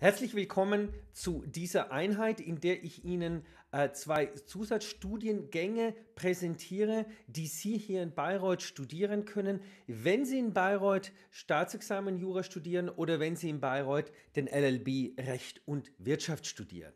Herzlich willkommen zu dieser Einheit, in der ich Ihnen äh, zwei Zusatzstudiengänge präsentiere, die Sie hier in Bayreuth studieren können, wenn Sie in Bayreuth Staatsexamen Jura studieren oder wenn Sie in Bayreuth den LLB Recht und Wirtschaft studieren.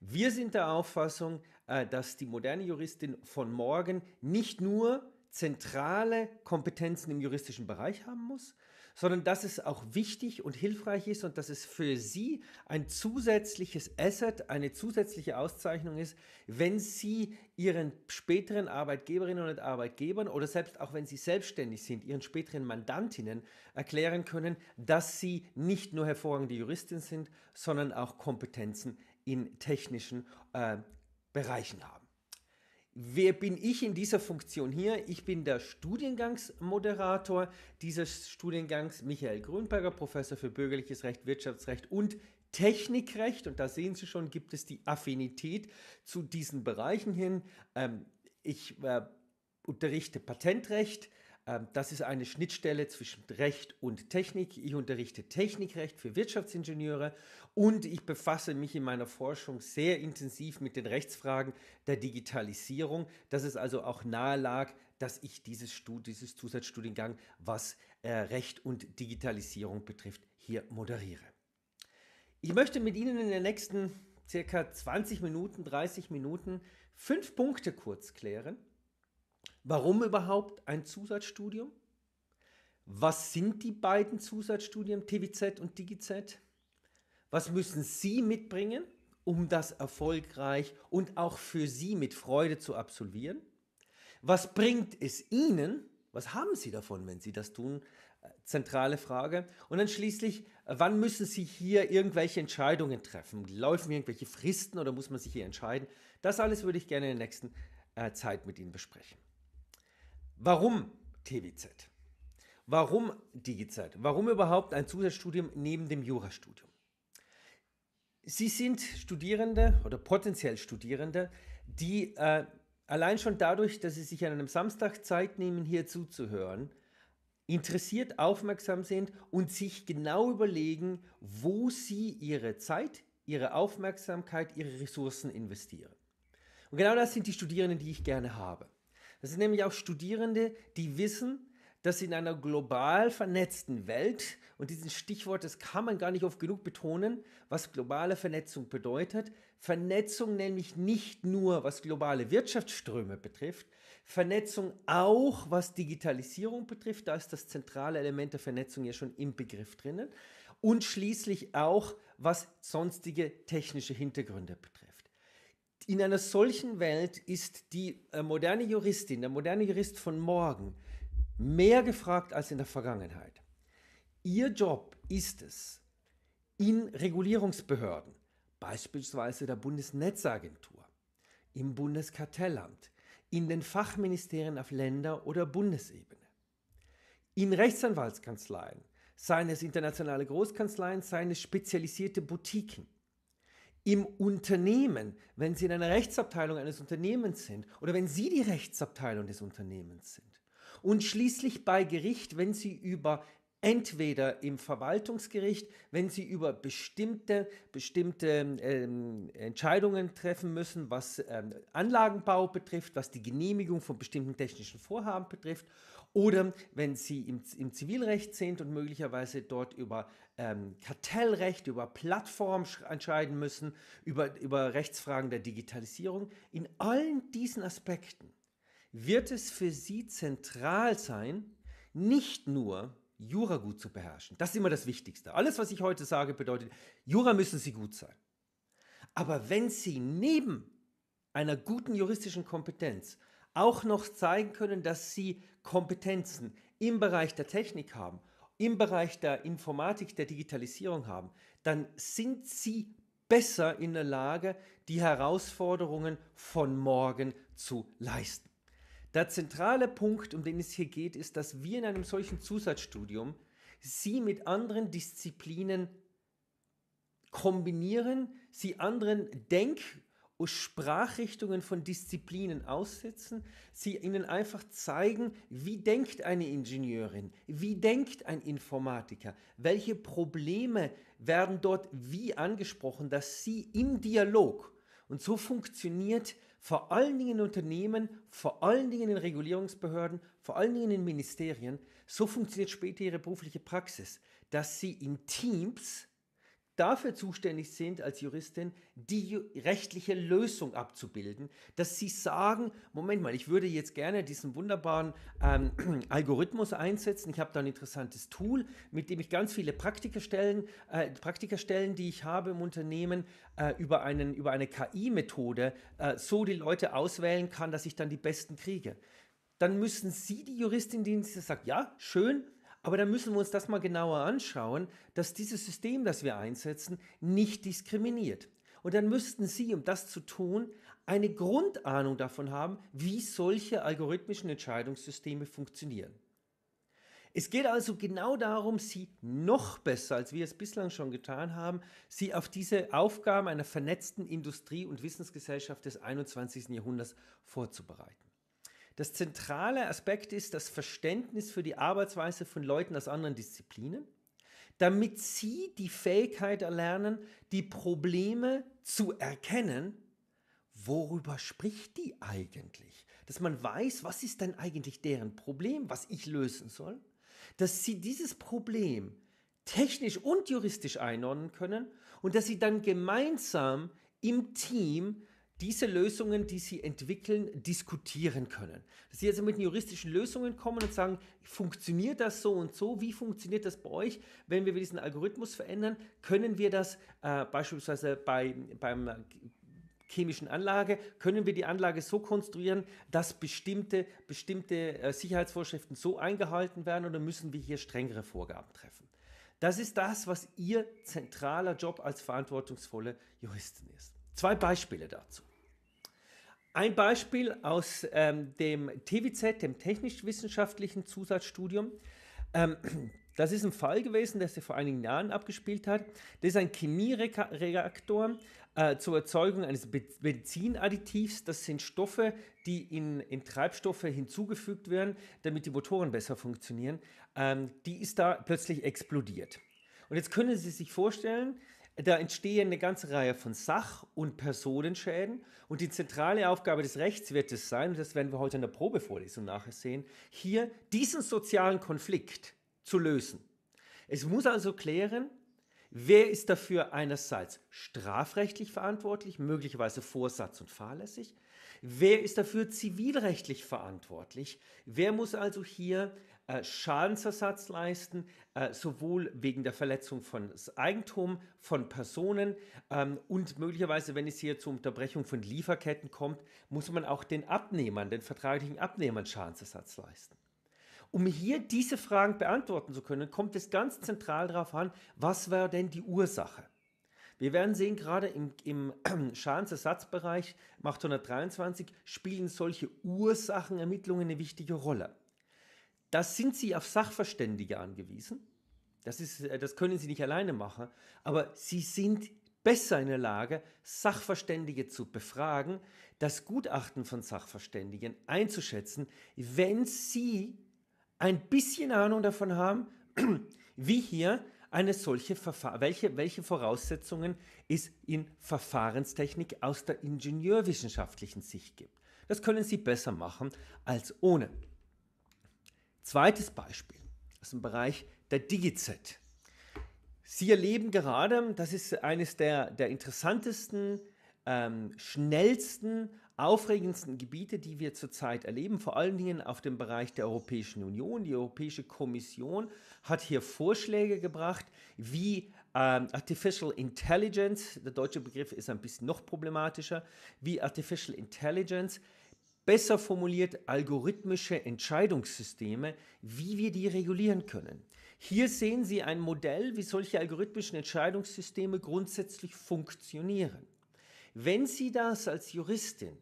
Wir sind der Auffassung, äh, dass die moderne Juristin von morgen nicht nur zentrale Kompetenzen im juristischen Bereich haben muss, sondern dass es auch wichtig und hilfreich ist und dass es für Sie ein zusätzliches Asset, eine zusätzliche Auszeichnung ist, wenn Sie Ihren späteren Arbeitgeberinnen und Arbeitgebern oder selbst auch wenn Sie selbstständig sind, Ihren späteren Mandantinnen erklären können, dass Sie nicht nur hervorragende Juristin sind, sondern auch Kompetenzen in technischen äh, Bereichen haben. Wer bin ich in dieser Funktion hier? Ich bin der Studiengangsmoderator dieses Studiengangs, Michael Grünberger, Professor für bürgerliches Recht, Wirtschaftsrecht und Technikrecht. Und da sehen Sie schon, gibt es die Affinität zu diesen Bereichen hin. Ähm, ich äh, unterrichte Patentrecht, ähm, das ist eine Schnittstelle zwischen Recht und Technik. Ich unterrichte Technikrecht für Wirtschaftsingenieure und ich befasse mich in meiner Forschung sehr intensiv mit den Rechtsfragen der Digitalisierung, dass es also auch nahe lag, dass ich dieses, Stud dieses Zusatzstudiengang, was äh, Recht und Digitalisierung betrifft, hier moderiere. Ich möchte mit Ihnen in den nächsten circa 20 Minuten, 30 Minuten fünf Punkte kurz klären Warum überhaupt ein Zusatzstudium? Was sind die beiden Zusatzstudien, TVZ und DigiZ? Was müssen Sie mitbringen, um das erfolgreich und auch für Sie mit Freude zu absolvieren? Was bringt es Ihnen? Was haben Sie davon, wenn Sie das tun? Zentrale Frage. Und dann schließlich, wann müssen Sie hier irgendwelche Entscheidungen treffen? Laufen irgendwelche Fristen oder muss man sich hier entscheiden? Das alles würde ich gerne in der nächsten äh, Zeit mit Ihnen besprechen. Warum TWZ? Warum DigiZeit? Warum überhaupt ein Zusatzstudium neben dem Jurastudium? Sie sind Studierende oder potenziell Studierende, die äh, allein schon dadurch, dass sie sich an einem Samstag Zeit nehmen, hier zuzuhören, interessiert, aufmerksam sind und sich genau überlegen, wo sie ihre Zeit, ihre Aufmerksamkeit, ihre Ressourcen investieren. Und genau das sind die Studierenden, die ich gerne habe. Das sind nämlich auch Studierende, die wissen, dass in einer global vernetzten Welt, und dieses Stichwort, das kann man gar nicht oft genug betonen, was globale Vernetzung bedeutet, Vernetzung nämlich nicht nur, was globale Wirtschaftsströme betrifft, Vernetzung auch, was Digitalisierung betrifft, da ist das zentrale Element der Vernetzung ja schon im Begriff drinnen, und schließlich auch, was sonstige technische Hintergründe betrifft in einer solchen Welt ist die äh, moderne Juristin, der moderne Jurist von morgen mehr gefragt als in der Vergangenheit. Ihr Job ist es, in Regulierungsbehörden, beispielsweise der Bundesnetzagentur, im Bundeskartellamt, in den Fachministerien auf Länder- oder Bundesebene, in Rechtsanwaltskanzleien, seien es internationale Großkanzleien, seien es spezialisierte Boutiquen, im Unternehmen, wenn Sie in einer Rechtsabteilung eines Unternehmens sind oder wenn Sie die Rechtsabteilung des Unternehmens sind. Und schließlich bei Gericht, wenn Sie über entweder im Verwaltungsgericht, wenn sie über bestimmte, bestimmte ähm, Entscheidungen treffen müssen, was ähm, Anlagenbau betrifft, was die Genehmigung von bestimmten technischen Vorhaben betrifft oder wenn Sie im, im Zivilrecht sind und möglicherweise dort über ähm, Kartellrecht, über Plattform entscheiden müssen, über, über Rechtsfragen der Digitalisierung, in allen diesen Aspekten wird es für Sie zentral sein, nicht nur Jura gut zu beherrschen. Das ist immer das Wichtigste. Alles, was ich heute sage, bedeutet, Jura müssen Sie gut sein. Aber wenn Sie neben einer guten juristischen Kompetenz auch noch zeigen können, dass sie Kompetenzen im Bereich der Technik haben, im Bereich der Informatik, der Digitalisierung haben, dann sind sie besser in der Lage, die Herausforderungen von morgen zu leisten. Der zentrale Punkt, um den es hier geht, ist, dass wir in einem solchen Zusatzstudium sie mit anderen Disziplinen kombinieren, sie anderen Denk- Sprachrichtungen von Disziplinen aussetzen, sie ihnen einfach zeigen, wie denkt eine Ingenieurin, wie denkt ein Informatiker, welche Probleme werden dort wie angesprochen, dass sie im Dialog und so funktioniert vor allen Dingen in Unternehmen, vor allen Dingen in Regulierungsbehörden, vor allen Dingen in Ministerien, so funktioniert später ihre berufliche Praxis, dass sie in Teams dafür zuständig sind als Juristin, die rechtliche Lösung abzubilden, dass sie sagen, Moment mal, ich würde jetzt gerne diesen wunderbaren ähm, Algorithmus einsetzen, ich habe da ein interessantes Tool, mit dem ich ganz viele Praktikerstellen, äh, Praktikerstellen die ich habe im Unternehmen, äh, über, einen, über eine KI-Methode äh, so die Leute auswählen kann, dass ich dann die Besten kriege. Dann müssen Sie die Juristin, die sagt, ja, schön, aber dann müssen wir uns das mal genauer anschauen, dass dieses System, das wir einsetzen, nicht diskriminiert. Und dann müssten Sie, um das zu tun, eine Grundahnung davon haben, wie solche algorithmischen Entscheidungssysteme funktionieren. Es geht also genau darum, sie noch besser, als wir es bislang schon getan haben, sie auf diese Aufgaben einer vernetzten Industrie- und Wissensgesellschaft des 21. Jahrhunderts vorzubereiten. Das zentrale Aspekt ist das Verständnis für die Arbeitsweise von Leuten aus anderen Disziplinen, damit sie die Fähigkeit erlernen, die Probleme zu erkennen worüber spricht die eigentlich? Dass man weiß, was ist denn eigentlich deren Problem, was ich lösen soll? Dass sie dieses Problem technisch und juristisch einordnen können und dass sie dann gemeinsam im Team diese Lösungen, die sie entwickeln, diskutieren können. Dass sie also mit den juristischen Lösungen kommen und sagen, funktioniert das so und so? Wie funktioniert das bei euch? Wenn wir diesen Algorithmus verändern, können wir das äh, beispielsweise bei, beim chemischen Anlage, können wir die Anlage so konstruieren, dass bestimmte, bestimmte äh, Sicherheitsvorschriften so eingehalten werden oder müssen wir hier strengere Vorgaben treffen? Das ist das, was Ihr zentraler Job als verantwortungsvolle Juristin ist. Zwei Beispiele dazu. Ein Beispiel aus ähm, dem TWZ, dem technisch-wissenschaftlichen Zusatzstudium. Ähm, das ist ein Fall gewesen, der sich vor einigen Jahren abgespielt hat. Das ist ein Chemiereaktor äh, zur Erzeugung eines Benzinadditivs. Das sind Stoffe, die in, in, Treibstoffe hinzugefügt werden, damit die Motoren besser funktionieren. Ähm, die ist da plötzlich explodiert. Und jetzt können Sie sich vorstellen, da entstehen eine ganze Reihe von Sach- und Personenschäden und die zentrale Aufgabe des Rechts wird es sein, und das werden wir heute in der Probevorlesung nachher sehen, hier diesen sozialen Konflikt zu lösen. Es muss also klären, wer ist dafür einerseits strafrechtlich verantwortlich, möglicherweise Vorsatz und fahrlässig, wer ist dafür zivilrechtlich verantwortlich, wer muss also hier äh, Schadensersatz leisten, äh, sowohl wegen der Verletzung von Eigentum, von Personen ähm, und möglicherweise, wenn es hier zur Unterbrechung von Lieferketten kommt, muss man auch den Abnehmern, den vertraglichen Abnehmern Schadensersatz leisten. Um hier diese Fragen beantworten zu können, kommt es ganz zentral darauf an, was war denn die Ursache? Wir werden sehen, gerade im, im Schadensersatzbereich, Macht 123, spielen solche Ursachenermittlungen eine wichtige Rolle. Da sind sie auf Sachverständige angewiesen. Das, ist, äh, das können sie nicht alleine machen, aber sie sind besser in der Lage, Sachverständige zu befragen, das Gutachten von Sachverständigen einzuschätzen, wenn sie ein bisschen Ahnung davon haben, wie hier eine solche Verfahr welche, welche Voraussetzungen es in Verfahrenstechnik aus der ingenieurwissenschaftlichen Sicht gibt. Das können Sie besser machen als ohne. Zweites Beispiel aus dem Bereich der DigiZ. Sie erleben gerade, das ist eines der, der interessantesten, ähm, schnellsten, aufregendsten Gebiete, die wir zurzeit erleben, vor allen Dingen auf dem Bereich der Europäischen Union. Die Europäische Kommission hat hier Vorschläge gebracht, wie ähm, Artificial Intelligence, der deutsche Begriff ist ein bisschen noch problematischer, wie Artificial Intelligence Besser formuliert algorithmische Entscheidungssysteme, wie wir die regulieren können. Hier sehen Sie ein Modell, wie solche algorithmischen Entscheidungssysteme grundsätzlich funktionieren. Wenn Sie das als Juristin,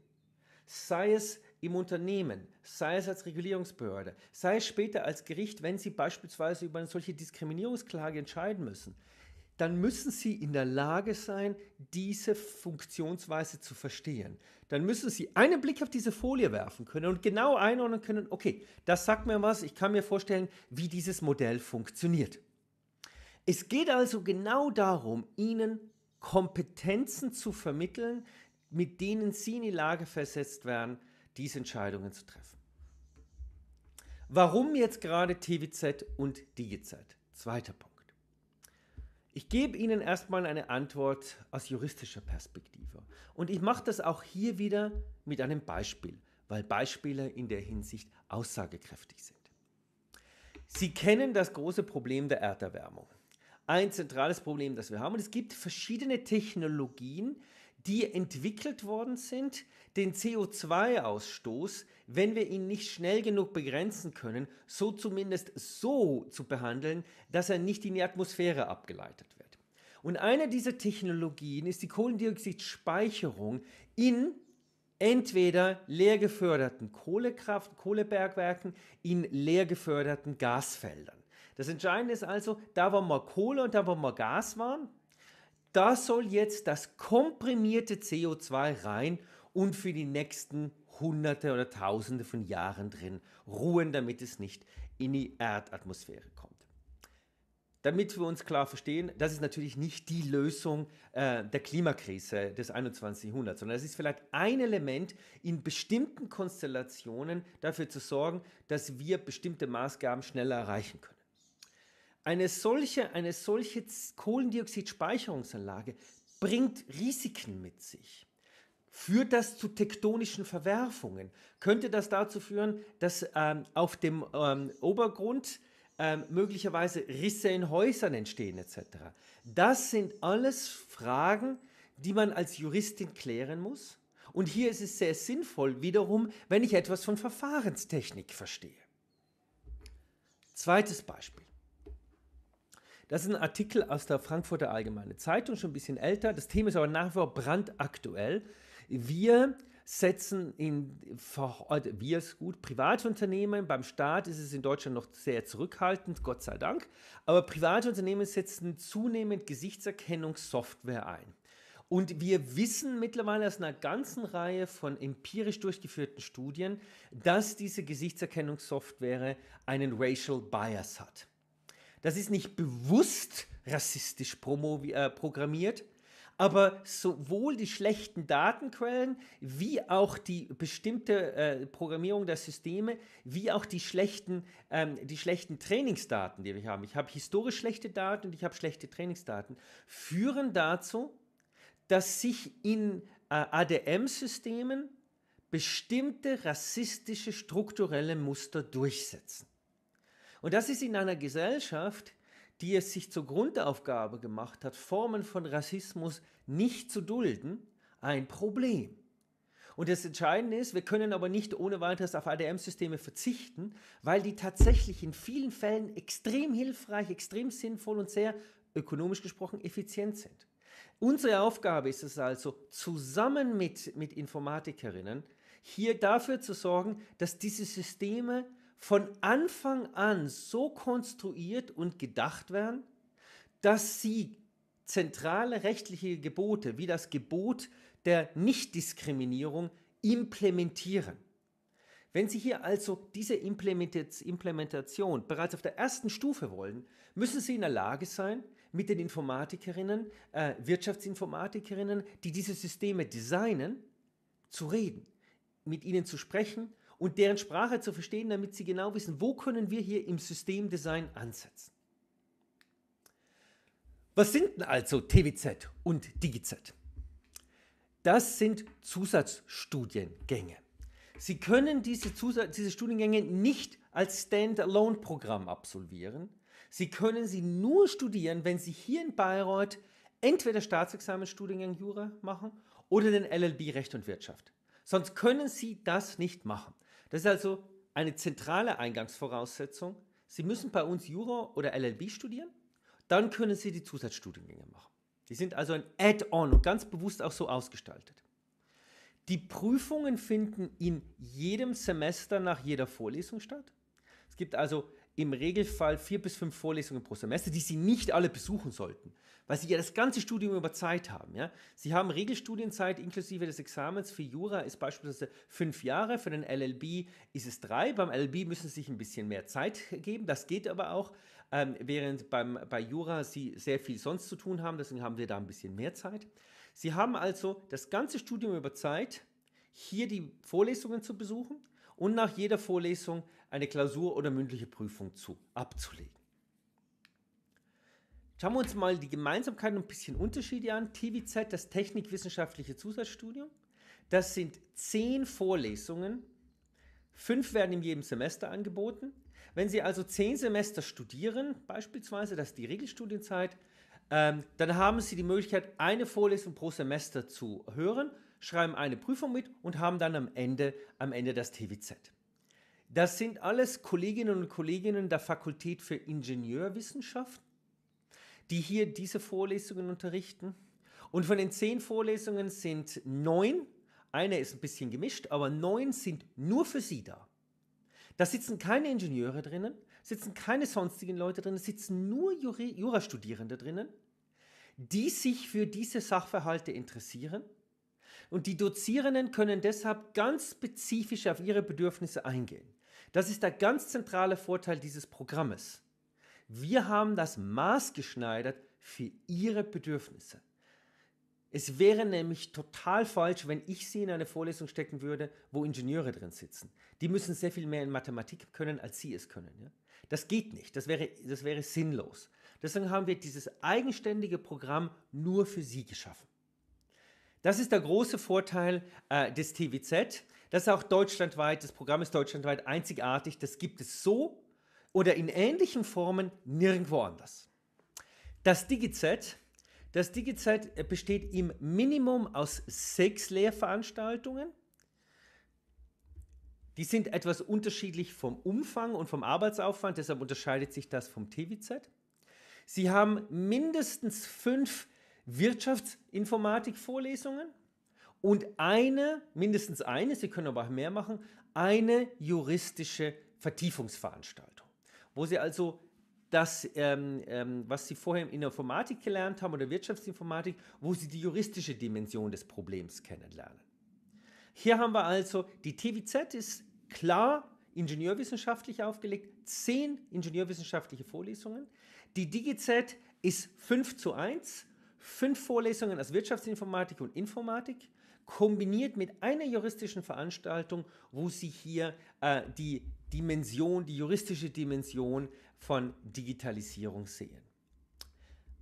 sei es im Unternehmen, sei es als Regulierungsbehörde, sei es später als Gericht, wenn Sie beispielsweise über eine solche Diskriminierungsklage entscheiden müssen, dann müssen Sie in der Lage sein, diese Funktionsweise zu verstehen. Dann müssen Sie einen Blick auf diese Folie werfen können und genau einordnen können, okay, das sagt mir was, ich kann mir vorstellen, wie dieses Modell funktioniert. Es geht also genau darum, Ihnen Kompetenzen zu vermitteln, mit denen Sie in die Lage versetzt werden, diese Entscheidungen zu treffen. Warum jetzt gerade TVZ und DigiZ? Zweiter Punkt. Ich gebe Ihnen erstmal eine Antwort aus juristischer Perspektive. Und ich mache das auch hier wieder mit einem Beispiel, weil Beispiele in der Hinsicht aussagekräftig sind. Sie kennen das große Problem der Erderwärmung. Ein zentrales Problem, das wir haben. Und es gibt verschiedene Technologien, die entwickelt worden sind, den CO2-Ausstoß wenn wir ihn nicht schnell genug begrenzen können, so zumindest so zu behandeln, dass er nicht in die Atmosphäre abgeleitet wird. Und eine dieser Technologien ist die Kohlendioxidspeicherung in entweder leer geförderten Kohlekraft, Kohlebergwerken, in leer geförderten Gasfeldern. Das Entscheidende ist also, da wo mal Kohle und da wo mal Gas waren, da soll jetzt das komprimierte CO2 rein und für die nächsten Hunderte oder Tausende von Jahren drin ruhen, damit es nicht in die Erdatmosphäre kommt. Damit wir uns klar verstehen, das ist natürlich nicht die Lösung äh, der Klimakrise des 21. Jahrhunderts, sondern es ist vielleicht ein Element in bestimmten Konstellationen dafür zu sorgen, dass wir bestimmte Maßgaben schneller erreichen können. Eine solche, eine solche Kohlendioxidspeicherungsanlage bringt Risiken mit sich. Führt das zu tektonischen Verwerfungen? Könnte das dazu führen, dass ähm, auf dem ähm, Obergrund ähm, möglicherweise Risse in Häusern entstehen etc.? Das sind alles Fragen, die man als Juristin klären muss. Und hier ist es sehr sinnvoll, wiederum, wenn ich etwas von Verfahrenstechnik verstehe. Zweites Beispiel. Das ist ein Artikel aus der Frankfurter Allgemeine Zeitung, schon ein bisschen älter. Das Thema ist aber nach wie vor brandaktuell. Wir setzen in, also wir es gut, Privatunternehmen, beim Staat ist es in Deutschland noch sehr zurückhaltend, Gott sei Dank, aber Privatunternehmen setzen zunehmend Gesichtserkennungssoftware ein. Und wir wissen mittlerweile aus einer ganzen Reihe von empirisch durchgeführten Studien, dass diese Gesichtserkennungssoftware einen Racial Bias hat. Das ist nicht bewusst rassistisch äh, programmiert, aber sowohl die schlechten Datenquellen wie auch die bestimmte äh, Programmierung der Systeme, wie auch die schlechten, ähm, die schlechten Trainingsdaten, die wir haben. Ich habe historisch schlechte Daten und ich habe schlechte Trainingsdaten, führen dazu, dass sich in äh, ADM-Systemen bestimmte rassistische strukturelle Muster durchsetzen. Und das ist in einer Gesellschaft, die es sich zur Grundaufgabe gemacht hat, Formen von Rassismus nicht zu dulden, ein Problem. Und das Entscheidende ist, wir können aber nicht ohne weiteres auf ADM-Systeme verzichten, weil die tatsächlich in vielen Fällen extrem hilfreich, extrem sinnvoll und sehr ökonomisch gesprochen effizient sind. Unsere Aufgabe ist es also, zusammen mit, mit Informatikerinnen hier dafür zu sorgen, dass diese Systeme von Anfang an so konstruiert und gedacht werden, dass sie zentrale rechtliche Gebote wie das Gebot der Nichtdiskriminierung implementieren. Wenn Sie hier also diese Implementation bereits auf der ersten Stufe wollen, müssen Sie in der Lage sein, mit den Informatikerinnen, äh, Wirtschaftsinformatikerinnen, die diese Systeme designen, zu reden, mit ihnen zu sprechen und deren Sprache zu verstehen, damit sie genau wissen, wo können wir hier im Systemdesign ansetzen. Was sind denn also TWZ und DigiZ? Das sind Zusatzstudiengänge. Sie können diese, Zusatz diese Studiengänge nicht als Standalone-Programm absolvieren. Sie können sie nur studieren, wenn Sie hier in Bayreuth entweder Staatsexamenstudiengang Jura machen oder den LLB Recht und Wirtschaft. Sonst können Sie das nicht machen. Das ist also eine zentrale Eingangsvoraussetzung. Sie müssen bei uns Jura oder LLB studieren, dann können Sie die Zusatzstudiengänge machen. Die sind also ein Add-on und ganz bewusst auch so ausgestaltet. Die Prüfungen finden in jedem Semester nach jeder Vorlesung statt. Es gibt also im Regelfall vier bis fünf Vorlesungen pro Semester, die Sie nicht alle besuchen sollten, weil Sie ja das ganze Studium über Zeit haben. Ja? Sie haben Regelstudienzeit inklusive des Examens. Für Jura ist beispielsweise fünf Jahre, für den LLB ist es drei. Beim LLB müssen Sie sich ein bisschen mehr Zeit geben, das geht aber auch, ähm, während beim, bei Jura Sie sehr viel sonst zu tun haben, deswegen haben wir da ein bisschen mehr Zeit. Sie haben also das ganze Studium über Zeit, hier die Vorlesungen zu besuchen und nach jeder Vorlesung eine Klausur oder mündliche Prüfung zu, abzulegen. Schauen wir uns mal die Gemeinsamkeiten und ein bisschen Unterschiede an. TVZ, das technikwissenschaftliche Zusatzstudium. Das sind zehn Vorlesungen. Fünf werden in jedem Semester angeboten. Wenn Sie also zehn Semester studieren, beispielsweise, das ist die Regelstudienzeit, ähm, dann haben Sie die Möglichkeit, eine Vorlesung pro Semester zu hören schreiben eine Prüfung mit und haben dann am Ende, am Ende das TWZ. Das sind alles Kolleginnen und Kollegen der Fakultät für Ingenieurwissenschaft, die hier diese Vorlesungen unterrichten. Und von den zehn Vorlesungen sind neun, eine ist ein bisschen gemischt, aber neun sind nur für Sie da. Da sitzen keine Ingenieure drinnen, sitzen keine sonstigen Leute drinnen, sitzen nur Jurastudierende drinnen, die sich für diese Sachverhalte interessieren und die Dozierenden können deshalb ganz spezifisch auf ihre Bedürfnisse eingehen. Das ist der ganz zentrale Vorteil dieses Programmes. Wir haben das maßgeschneidert für ihre Bedürfnisse. Es wäre nämlich total falsch, wenn ich sie in eine Vorlesung stecken würde, wo Ingenieure drin sitzen. Die müssen sehr viel mehr in Mathematik können, als sie es können. Ja? Das geht nicht, das wäre, das wäre sinnlos. Deswegen haben wir dieses eigenständige Programm nur für sie geschaffen. Das ist der große Vorteil äh, des TVZ. Das ist auch deutschlandweit, das Programm ist deutschlandweit einzigartig. Das gibt es so oder in ähnlichen Formen nirgendwo anders. Das DigiZ, das DigiZ äh, besteht im Minimum aus sechs Lehrveranstaltungen. Die sind etwas unterschiedlich vom Umfang und vom Arbeitsaufwand, deshalb unterscheidet sich das vom TVZ. Sie haben mindestens fünf Lehrveranstaltungen. Wirtschaftsinformatik-Vorlesungen und eine, mindestens eine, Sie können aber auch mehr machen, eine juristische Vertiefungsveranstaltung, wo Sie also das, ähm, ähm, was Sie vorher in Informatik gelernt haben oder Wirtschaftsinformatik, wo Sie die juristische Dimension des Problems kennenlernen. Hier haben wir also, die TWZ ist klar ingenieurwissenschaftlich aufgelegt, zehn ingenieurwissenschaftliche Vorlesungen. Die DigiZ ist 5 zu 1 fünf Vorlesungen aus Wirtschaftsinformatik und Informatik, kombiniert mit einer juristischen Veranstaltung, wo Sie hier äh, die Dimension, die juristische Dimension von Digitalisierung sehen.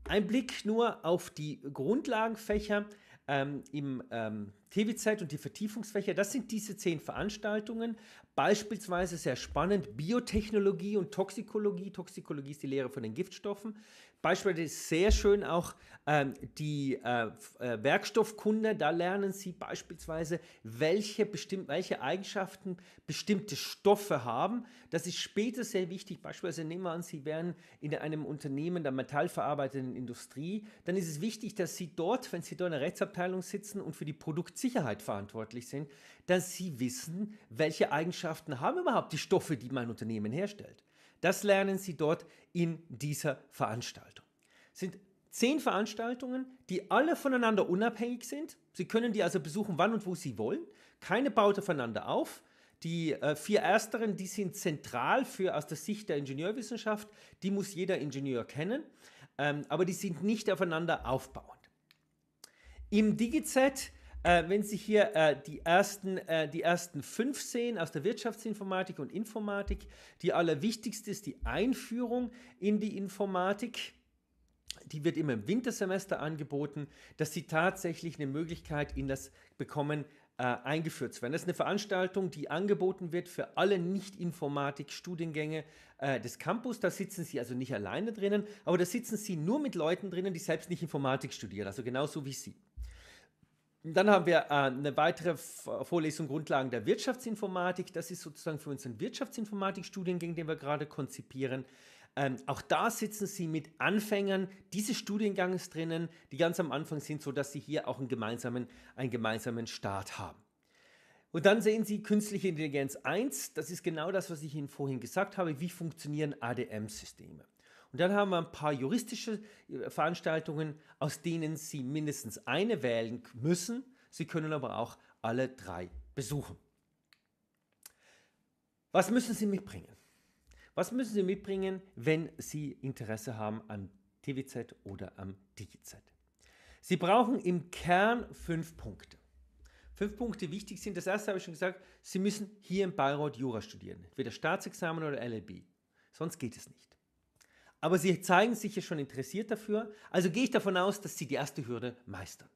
Ein Blick nur auf die Grundlagenfächer ähm, im ähm, TV-Zeit und die Vertiefungsfächer, das sind diese zehn Veranstaltungen. Beispielsweise sehr spannend, Biotechnologie und Toxikologie. Toxikologie ist die Lehre von den Giftstoffen. Beispielsweise sehr schön auch ähm, die äh, äh, Werkstoffkunde. Da lernen Sie beispielsweise, welche, bestimm welche Eigenschaften bestimmte Stoffe haben. Das ist später sehr wichtig. Beispielsweise nehmen wir an, Sie wären in einem Unternehmen der metallverarbeitenden Industrie. Dann ist es wichtig, dass Sie dort, wenn Sie dort in der Rechtsabteilung sitzen und für die Produktion Sicherheit verantwortlich sind, dass sie wissen, welche Eigenschaften haben überhaupt die Stoffe, die mein Unternehmen herstellt. Das lernen sie dort in dieser Veranstaltung. Es sind zehn Veranstaltungen, die alle voneinander unabhängig sind. Sie können die also besuchen, wann und wo Sie wollen. Keine baut aufeinander auf. Die äh, vier ersteren, die sind zentral für aus der Sicht der Ingenieurwissenschaft. Die muss jeder Ingenieur kennen, ähm, aber die sind nicht aufeinander aufbauend. Im DigiZ äh, wenn Sie hier äh, die, ersten, äh, die ersten fünf sehen aus der Wirtschaftsinformatik und Informatik, die allerwichtigste ist die Einführung in die Informatik. Die wird immer im Wintersemester angeboten, dass Sie tatsächlich eine Möglichkeit in das bekommen, äh, eingeführt zu werden. Das ist eine Veranstaltung, die angeboten wird für alle Nicht-Informatik-Studiengänge äh, des Campus. Da sitzen Sie also nicht alleine drinnen, aber da sitzen Sie nur mit Leuten drinnen, die selbst nicht Informatik studieren, also genauso wie Sie. Dann haben wir äh, eine weitere Vorlesung Grundlagen der Wirtschaftsinformatik. Das ist sozusagen für uns unseren Wirtschaftsinformatikstudiengang, den wir gerade konzipieren. Ähm, auch da sitzen Sie mit Anfängern dieses Studiengangs drinnen, die ganz am Anfang sind, sodass Sie hier auch einen gemeinsamen, einen gemeinsamen Start haben. Und dann sehen Sie künstliche Intelligenz 1. Das ist genau das, was ich Ihnen vorhin gesagt habe. Wie funktionieren ADM-Systeme? Und dann haben wir ein paar juristische äh, Veranstaltungen, aus denen Sie mindestens eine wählen müssen. Sie können aber auch alle drei besuchen. Was müssen Sie mitbringen? Was müssen Sie mitbringen, wenn Sie Interesse haben am TVZ oder am DigiZ? Sie brauchen im Kern fünf Punkte. Fünf Punkte wichtig sind. Das erste habe ich schon gesagt, Sie müssen hier in Bayreuth Jura studieren, entweder Staatsexamen oder LLB. Sonst geht es nicht aber sie zeigen sich ja schon interessiert dafür, also gehe ich davon aus, dass sie die erste Hürde meistern.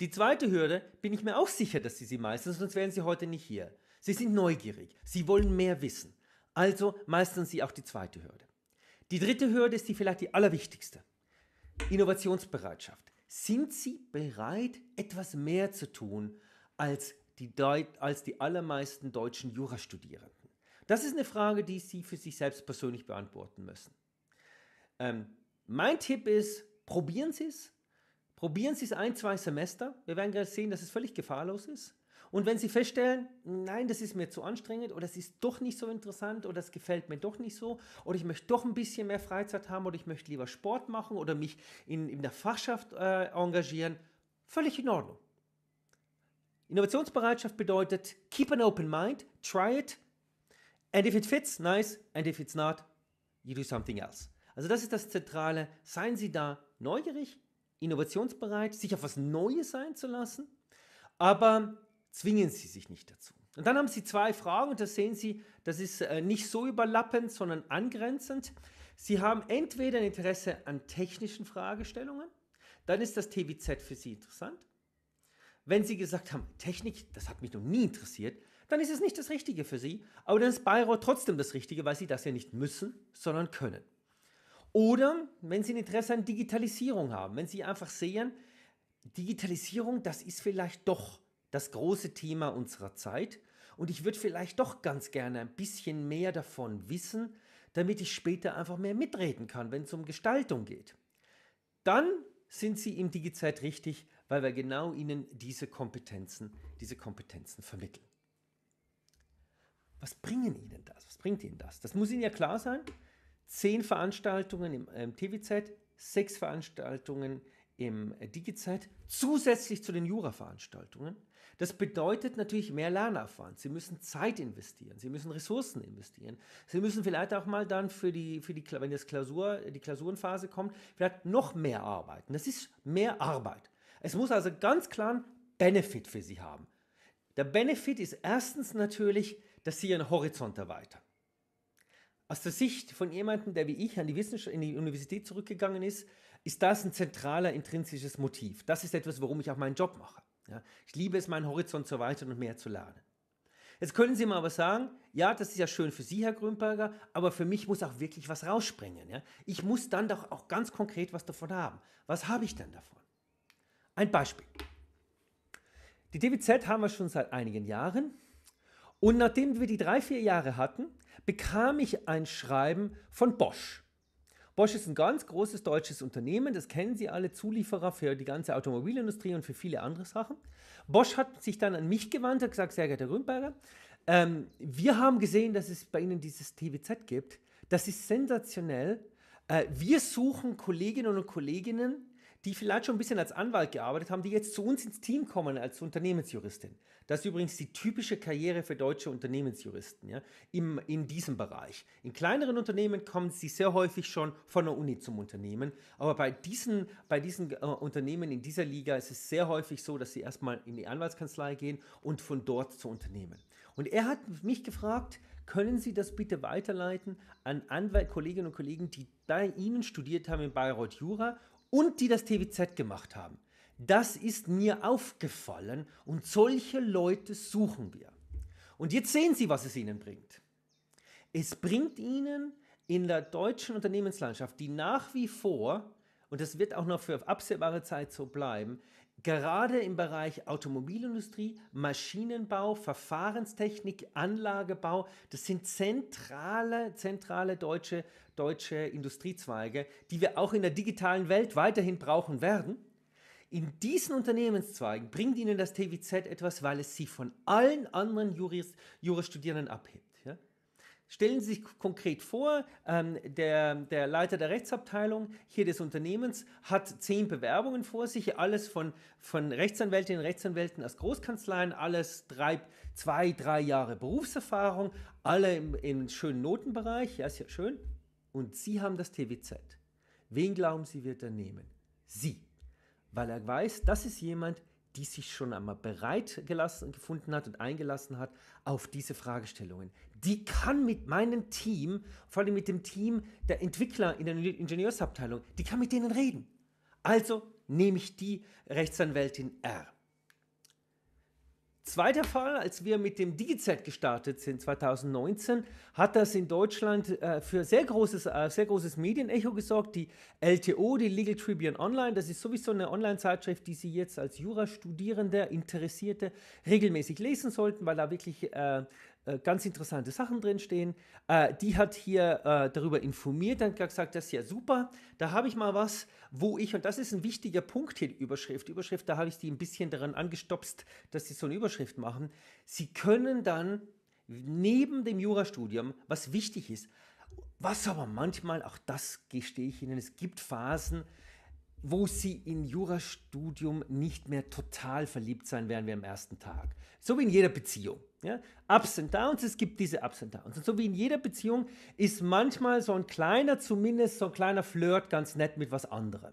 Die zweite Hürde bin ich mir auch sicher, dass sie sie meistern, sonst wären sie heute nicht hier. Sie sind neugierig, sie wollen mehr wissen, also meistern sie auch die zweite Hürde. Die dritte Hürde ist die vielleicht die allerwichtigste. Innovationsbereitschaft. Sind Sie bereit, etwas mehr zu tun als die, als die allermeisten deutschen Jurastudierenden? Das ist eine Frage, die Sie für sich selbst persönlich beantworten müssen. Ähm, mein Tipp ist, probieren Sie es. Probieren Sie es ein, zwei Semester. Wir werden gleich sehen, dass es völlig gefahrlos ist. Und wenn Sie feststellen, nein, das ist mir zu anstrengend oder es ist doch nicht so interessant oder es gefällt mir doch nicht so oder ich möchte doch ein bisschen mehr Freizeit haben oder ich möchte lieber Sport machen oder mich in, in der Fachschaft äh, engagieren, völlig in Ordnung. Innovationsbereitschaft bedeutet, keep an open mind, try it, and if it fits, nice, and if it's not, you do something else. Also das ist das Zentrale. Seien Sie da neugierig, innovationsbereit, sich auf was Neues zu lassen, aber zwingen Sie sich nicht dazu. Und dann haben Sie zwei Fragen und da sehen Sie, das ist äh, nicht so überlappend, sondern angrenzend. Sie haben entweder ein Interesse an technischen Fragestellungen, dann ist das TWZ für Sie interessant. Wenn Sie gesagt haben, Technik, das hat mich noch nie interessiert, dann ist es nicht das Richtige für Sie, aber dann ist Bayreuth trotzdem das Richtige, weil Sie das ja nicht müssen, sondern können. Oder wenn Sie ein Interesse an Digitalisierung haben, wenn Sie einfach sehen, Digitalisierung, das ist vielleicht doch das große Thema unserer Zeit und ich würde vielleicht doch ganz gerne ein bisschen mehr davon wissen, damit ich später einfach mehr mitreden kann, wenn es um Gestaltung geht. Dann sind Sie im Digizeit richtig, weil wir genau Ihnen diese Kompetenzen, diese Kompetenzen vermitteln. Was bringen Ihnen das? Was bringt Ihnen das? Das muss Ihnen ja klar sein zehn Veranstaltungen im, im ähm, TVZ, sechs Veranstaltungen im äh, DigiZ, zusätzlich zu den Jura-Veranstaltungen. Das bedeutet natürlich mehr Lernaufwand. Sie müssen Zeit investieren, Sie müssen Ressourcen investieren. Sie müssen vielleicht auch mal dann für die, für die wenn das Klausur, die Klausurenphase kommt, vielleicht noch mehr arbeiten. Das ist mehr Arbeit. Es muss also ganz klar einen Benefit für Sie haben. Der Benefit ist erstens natürlich, dass Sie Ihren Horizont erweitern aus der Sicht von jemandem, der wie ich an die Wissenschaft, in die Universität zurückgegangen ist, ist das ein zentraler intrinsisches Motiv. Das ist etwas, warum ich auch meinen Job mache. Ja, ich liebe es, meinen Horizont zu erweitern und mehr zu lernen. Jetzt können Sie mal was sagen. Ja, das ist ja schön für Sie, Herr Grünberger, aber für mich muss auch wirklich was rausspringen. Ja? Ich muss dann doch auch ganz konkret was davon haben. Was habe ich denn davon? Ein Beispiel. Die DWZ haben wir schon seit einigen Jahren. Und nachdem wir die drei, vier Jahre hatten, bekam ich ein Schreiben von Bosch. Bosch ist ein ganz großes deutsches Unternehmen, das kennen Sie alle, Zulieferer für die ganze Automobilindustrie und für viele andere Sachen. Bosch hat sich dann an mich gewandt und gesagt, sehr geehrter Grünberger, ähm, wir haben gesehen, dass es bei Ihnen dieses TVZ gibt. Das ist sensationell. Äh, wir suchen Kolleginnen und Kollegen, die vielleicht schon ein bisschen als Anwalt gearbeitet haben, die jetzt zu uns ins Team kommen als Unternehmensjuristin. Das ist übrigens die typische Karriere für deutsche Unternehmensjuristen ja, im, in diesem Bereich. In kleineren Unternehmen kommen sie sehr häufig schon von der Uni zum Unternehmen, aber bei diesen, bei diesen äh, Unternehmen in dieser Liga ist es sehr häufig so, dass sie erstmal in die Anwaltskanzlei gehen und von dort zu Unternehmen. Und er hat mich gefragt, können Sie das bitte weiterleiten an Anwalt, Kolleginnen und Kollegen, die bei Ihnen studiert haben in Bayreuth Jura und die das TWZ gemacht haben? Das ist mir aufgefallen und solche Leute suchen wir. Und jetzt sehen Sie, was es Ihnen bringt. Es bringt Ihnen in der deutschen Unternehmenslandschaft, die nach wie vor, und das wird auch noch für absehbare Zeit so bleiben, gerade im Bereich Automobilindustrie, Maschinenbau, Verfahrenstechnik, Anlagebau, das sind zentrale, zentrale deutsche, deutsche Industriezweige, die wir auch in der digitalen Welt weiterhin brauchen werden. In diesen Unternehmenszweigen bringt Ihnen das TWZ etwas, weil es Sie von allen anderen Juris, Jurastudierenden abhebt. Ja? Stellen Sie sich konkret vor, ähm, der, der Leiter der Rechtsabteilung hier des Unternehmens hat zehn Bewerbungen vor sich, alles von, von Rechtsanwältinnen und Rechtsanwälten aus Großkanzleien, alles drei, zwei, drei Jahre Berufserfahrung, alle im, im schönen Notenbereich, ja, ist ja schön. Und Sie haben das TWZ. Wen glauben Sie wird er nehmen? Sie weil er weiß, das ist jemand, die sich schon einmal bereit gelassen, gefunden hat und eingelassen hat auf diese Fragestellungen. Die kann mit meinem Team, vor allem mit dem Team der Entwickler in der Ingenieursabteilung, die kann mit denen reden. Also nehme ich die Rechtsanwältin R. Zweiter Fall, als wir mit dem DigiZ gestartet sind 2019, hat das in Deutschland äh, für sehr großes, äh, sehr großes Medienecho gesorgt. Die LTO, die Legal Tribune Online, das ist sowieso eine Online-Zeitschrift, die Sie jetzt als Jurastudierende, Interessierte regelmäßig lesen sollten, weil da wirklich äh, äh, ganz interessante Sachen drinstehen. Äh, die hat hier äh, darüber informiert und gesagt, das ist ja super, da habe ich mal was, wo ich, und das ist ein wichtiger Punkt hier, Überschrift, Überschrift, da habe ich die ein bisschen daran angestopst, dass sie so eine Überschrift machen. Sie können dann neben dem Jurastudium, was wichtig ist, was aber manchmal, auch das gestehe ich Ihnen, es gibt Phasen, wo sie in Jurastudium nicht mehr total verliebt sein werden wie am ersten Tag. So wie in jeder Beziehung. Ja? Ups and Downs, es gibt diese Ups and Downs. Und so wie in jeder Beziehung ist manchmal so ein kleiner, zumindest so ein kleiner Flirt ganz nett mit was anderem.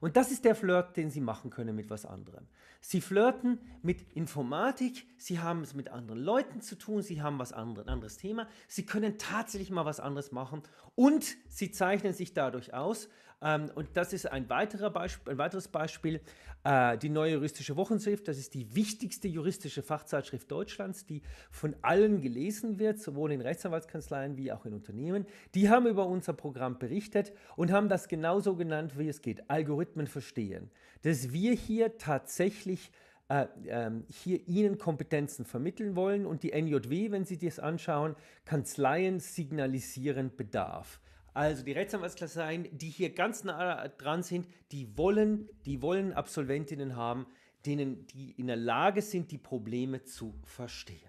Und das ist der Flirt, den sie machen können mit was anderem. Sie flirten mit Informatik, sie haben es mit anderen Leuten zu tun, sie haben was anderes, ein anderes Thema, sie können tatsächlich mal was anderes machen und sie zeichnen sich dadurch aus, ähm, und das ist ein, weiterer Beisp ein weiteres Beispiel, äh, die neue juristische Wochenschrift. Das ist die wichtigste juristische Fachzeitschrift Deutschlands, die von allen gelesen wird, sowohl in Rechtsanwaltskanzleien wie auch in Unternehmen. Die haben über unser Programm berichtet und haben das genauso genannt, wie es geht, Algorithmen verstehen. Dass wir hier tatsächlich äh, ähm, hier Ihnen Kompetenzen vermitteln wollen und die NJW, wenn Sie das anschauen, Kanzleien signalisieren Bedarf. Also die Rechtsanwaltskanzleien, die hier ganz nah dran sind, die wollen, die wollen Absolventinnen haben, denen die in der Lage sind, die Probleme zu verstehen.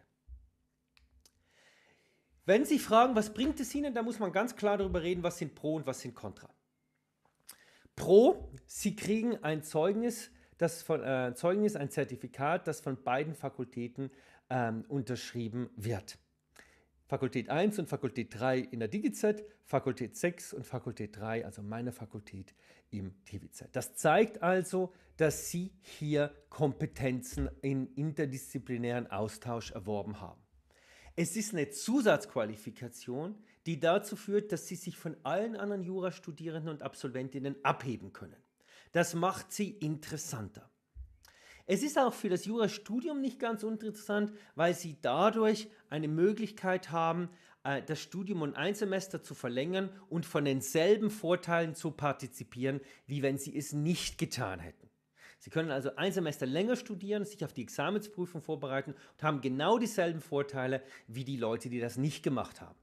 Wenn Sie fragen, was bringt es Ihnen, dann muss man ganz klar darüber reden, was sind Pro und was sind Contra. Pro, Sie kriegen ein Zeugnis, das von, äh, Zeugnis, ein Zertifikat, das von beiden Fakultäten ähm, unterschrieben wird. Fakultät 1 und Fakultät 3 in der DigiZ, Fakultät 6 und Fakultät 3, also meine Fakultät im TVZ. Das zeigt also, dass Sie hier Kompetenzen in interdisziplinären Austausch erworben haben. Es ist eine Zusatzqualifikation, die dazu führt, dass Sie sich von allen anderen Jurastudierenden und Absolventinnen abheben können. Das macht Sie interessanter. Es ist auch für das Jurastudium nicht ganz uninteressant, weil Sie dadurch eine Möglichkeit haben, äh, das Studium um ein Semester zu verlängern und von denselben Vorteilen zu partizipieren, wie wenn Sie es nicht getan hätten. Sie können also ein Semester länger studieren, sich auf die Examensprüfung vorbereiten und haben genau dieselben Vorteile wie die Leute, die das nicht gemacht haben.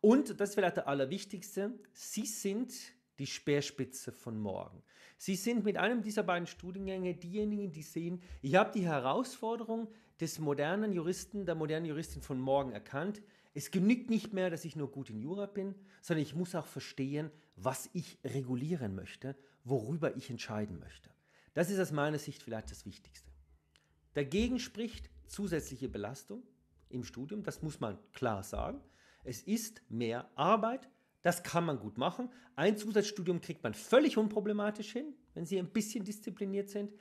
Und das ist vielleicht der allerwichtigste, Sie sind die Speerspitze von morgen. Sie sind mit einem dieser beiden Studiengänge diejenigen, die sehen, ich habe die Herausforderung des modernen Juristen, der modernen Juristin von morgen erkannt. Es genügt nicht mehr, dass ich nur gut in Jura bin, sondern ich muss auch verstehen, was ich regulieren möchte, worüber ich entscheiden möchte. Das ist aus meiner Sicht vielleicht das Wichtigste. Dagegen spricht zusätzliche Belastung im Studium, das muss man klar sagen. Es ist mehr Arbeit, das kann man gut machen. Ein Zusatzstudium kriegt man völlig unproblematisch hin, wenn Sie ein bisschen diszipliniert sind.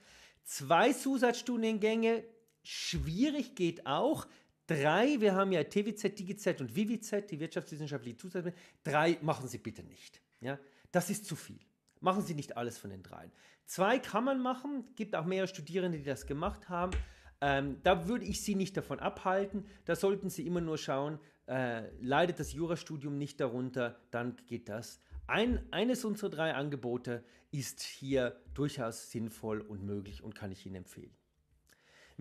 Zwei Zusatzstudiengänge, schwierig geht auch. Drei, wir haben ja TWZ, DigiZ und ViviZ, die wirtschaftswissenschaftliche Zusatzstudiengänge. Drei machen Sie bitte nicht. Ja? Das ist zu viel. Machen Sie nicht alles von den dreien. Zwei kann man machen, gibt auch mehrere Studierende, die das gemacht haben. Ähm, da würde ich Sie nicht davon abhalten. Da sollten Sie immer nur schauen, äh, leidet das Jurastudium nicht darunter, dann geht das. Ein, eines unserer drei Angebote ist hier durchaus sinnvoll und möglich und kann ich Ihnen empfehlen.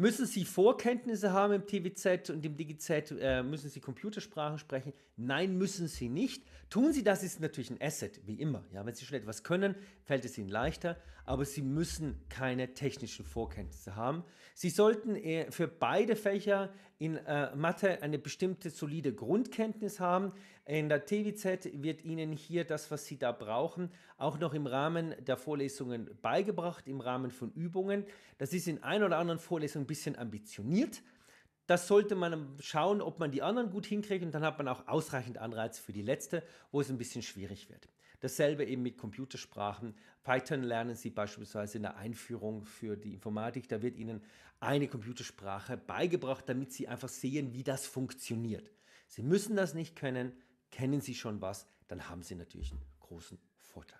Müssen Sie Vorkenntnisse haben im TVZ und im DigiZ? Äh, müssen Sie Computersprachen sprechen? Nein, müssen Sie nicht. Tun Sie das, ist natürlich ein Asset, wie immer. Ja, wenn Sie schon etwas können, fällt es Ihnen leichter, aber Sie müssen keine technischen Vorkenntnisse haben. Sie sollten äh, für beide Fächer in äh, Mathe eine bestimmte solide Grundkenntnis haben. In der TVZ wird Ihnen hier das, was Sie da brauchen, auch noch im Rahmen der Vorlesungen beigebracht, im Rahmen von Übungen. Das ist in ein oder anderen Vorlesungen ein bisschen ambitioniert. Das sollte man schauen, ob man die anderen gut hinkriegt und dann hat man auch ausreichend Anreiz für die letzte, wo es ein bisschen schwierig wird. Dasselbe eben mit Computersprachen. Python lernen Sie beispielsweise in der Einführung für die Informatik. Da wird Ihnen eine Computersprache beigebracht, damit Sie einfach sehen, wie das funktioniert. Sie müssen das nicht können, kennen Sie schon was, dann haben Sie natürlich einen großen Vorteil.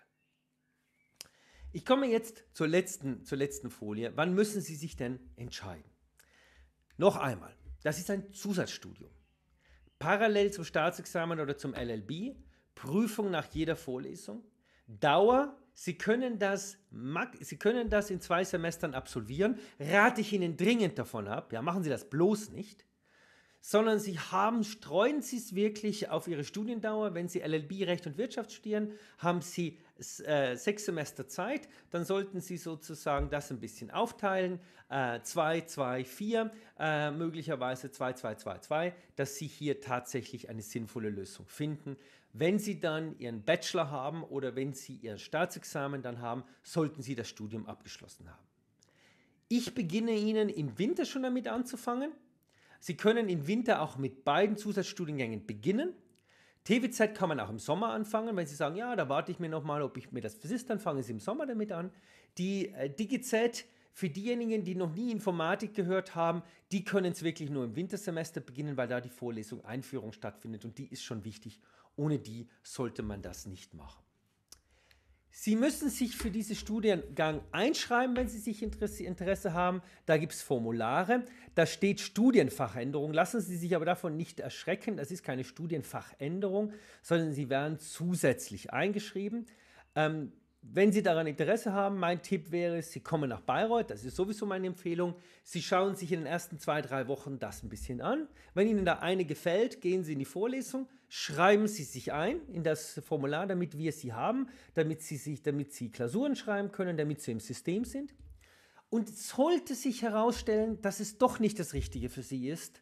Ich komme jetzt zur letzten, zur letzten Folie. Wann müssen Sie sich denn entscheiden? Noch einmal, das ist ein Zusatzstudium. Parallel zum Staatsexamen oder zum LLB, Prüfung nach jeder Vorlesung, Dauer, Sie können das, Sie können das in zwei Semestern absolvieren, rate ich Ihnen dringend davon ab, ja, machen Sie das bloß nicht sondern sie haben, streuen sie es wirklich auf ihre Studiendauer. Wenn sie LLB Recht und Wirtschaft studieren, haben sie äh, sechs Semester Zeit, dann sollten sie sozusagen das ein bisschen aufteilen. 2, 2, 4, möglicherweise 2, 2, 2, 2, dass sie hier tatsächlich eine sinnvolle Lösung finden. Wenn Sie dann Ihren Bachelor haben oder wenn Sie Ihr Staatsexamen dann haben, sollten Sie das Studium abgeschlossen haben. Ich beginne Ihnen im Winter schon damit anzufangen, Sie können im Winter auch mit beiden Zusatzstudiengängen beginnen. tv kann man auch im Sommer anfangen, wenn Sie sagen, ja, da warte ich mir nochmal, ob ich mir das versist, dann fangen Sie im Sommer damit an. Die äh, digi für diejenigen, die noch nie Informatik gehört haben, die können es wirklich nur im Wintersemester beginnen, weil da die Vorlesung Einführung stattfindet und die ist schon wichtig. Ohne die sollte man das nicht machen. Sie müssen sich für diesen Studiengang einschreiben, wenn Sie sich Interesse, Interesse haben. Da gibt es Formulare. Da steht Studienfachänderung. Lassen Sie sich aber davon nicht erschrecken. Das ist keine Studienfachänderung, sondern Sie werden zusätzlich eingeschrieben. Ähm, wenn Sie daran Interesse haben, mein Tipp wäre, Sie kommen nach Bayreuth, das ist sowieso meine Empfehlung. Sie schauen sich in den ersten zwei, drei Wochen das ein bisschen an. Wenn Ihnen da eine gefällt, gehen Sie in die Vorlesung schreiben Sie sich ein in das Formular, damit wir Sie haben, damit Sie, sich, damit Sie Klausuren schreiben können, damit Sie im System sind. Und sollte sich herausstellen, dass es doch nicht das Richtige für Sie ist,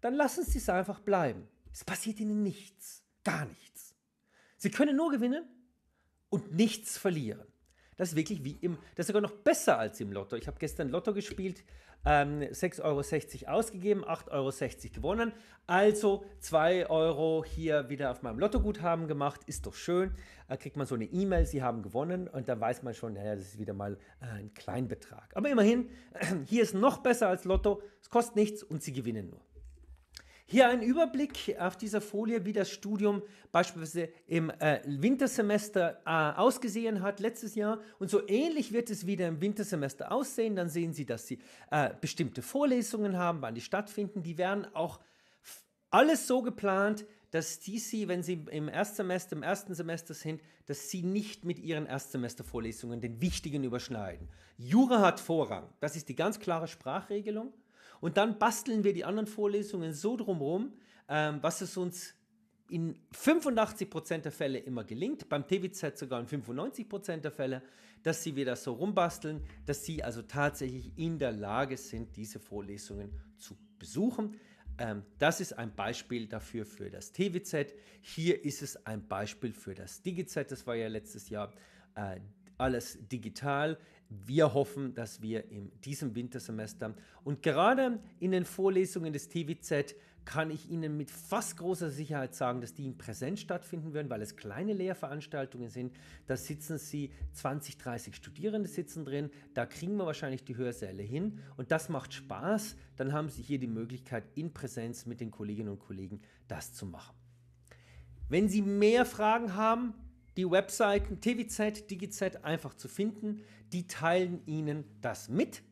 dann lassen Sie es einfach bleiben. Es passiert Ihnen nichts, gar nichts. Sie können nur gewinnen und nichts verlieren. Das ist wirklich wie im, das ist sogar noch besser als im Lotto. Ich habe gestern Lotto gespielt ähm, 6,60 Euro ausgegeben, 8,60 Euro gewonnen. Also 2 Euro hier wieder auf meinem Lottoguthaben gemacht, ist doch schön. Äh, kriegt man so eine E-Mail, Sie haben gewonnen und dann weiß man schon, naja, das ist wieder mal äh, ein Kleinbetrag. Aber immerhin, hier ist noch besser als Lotto, es kostet nichts und Sie gewinnen nur. Hier ein Überblick auf dieser Folie, wie das Studium beispielsweise im äh, Wintersemester äh, ausgesehen hat letztes Jahr. Und so ähnlich wird es wieder im Wintersemester aussehen. Dann sehen Sie, dass Sie äh, bestimmte Vorlesungen haben, wann die stattfinden. Die werden auch alles so geplant, dass die Sie, wenn Sie im Erstsemester, im ersten Semester sind, dass Sie nicht mit Ihren Erstsemestervorlesungen den wichtigen überschneiden. Jura hat Vorrang. Das ist die ganz klare Sprachregelung. Und dann basteln wir die anderen Vorlesungen so drumherum, ähm, was es uns in 85% der Fälle immer gelingt, beim TVZ sogar in 95% der Fälle, dass sie wieder so rumbasteln, dass sie also tatsächlich in der Lage sind, diese Vorlesungen zu besuchen. Ähm, das ist ein Beispiel dafür für das TVZ. Hier ist es ein Beispiel für das DigiZ, das war ja letztes Jahr. Äh, alles digital. Wir hoffen, dass wir in diesem Wintersemester und gerade in den Vorlesungen des TVZ kann ich Ihnen mit fast großer Sicherheit sagen, dass die in Präsenz stattfinden werden, weil es kleine Lehrveranstaltungen sind. Da sitzen Sie 20, 30 Studierende sitzen drin. Da kriegen wir wahrscheinlich die Hörsäle hin und das macht Spaß. Dann haben Sie hier die Möglichkeit, in Präsenz mit den Kolleginnen und Kollegen das zu machen. Wenn Sie mehr Fragen haben, die Webseiten TVZ, DigiZ einfach zu finden. Die teilen Ihnen das mit.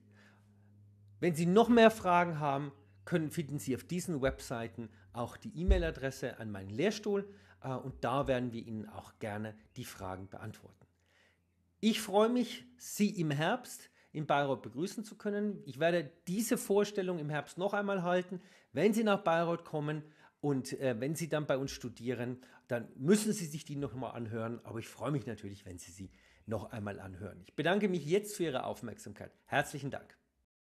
Wenn Sie noch mehr Fragen haben, können, finden Sie auf diesen Webseiten auch die E-Mail-Adresse an meinen Lehrstuhl äh, und da werden wir Ihnen auch gerne die Fragen beantworten. Ich freue mich, Sie im Herbst in Bayreuth begrüßen zu können. Ich werde diese Vorstellung im Herbst noch einmal halten. Wenn Sie nach Bayreuth kommen, und äh, wenn Sie dann bei uns studieren, dann müssen Sie sich die nochmal anhören. Aber ich freue mich natürlich, wenn Sie sie noch einmal anhören. Ich bedanke mich jetzt für Ihre Aufmerksamkeit. Herzlichen Dank.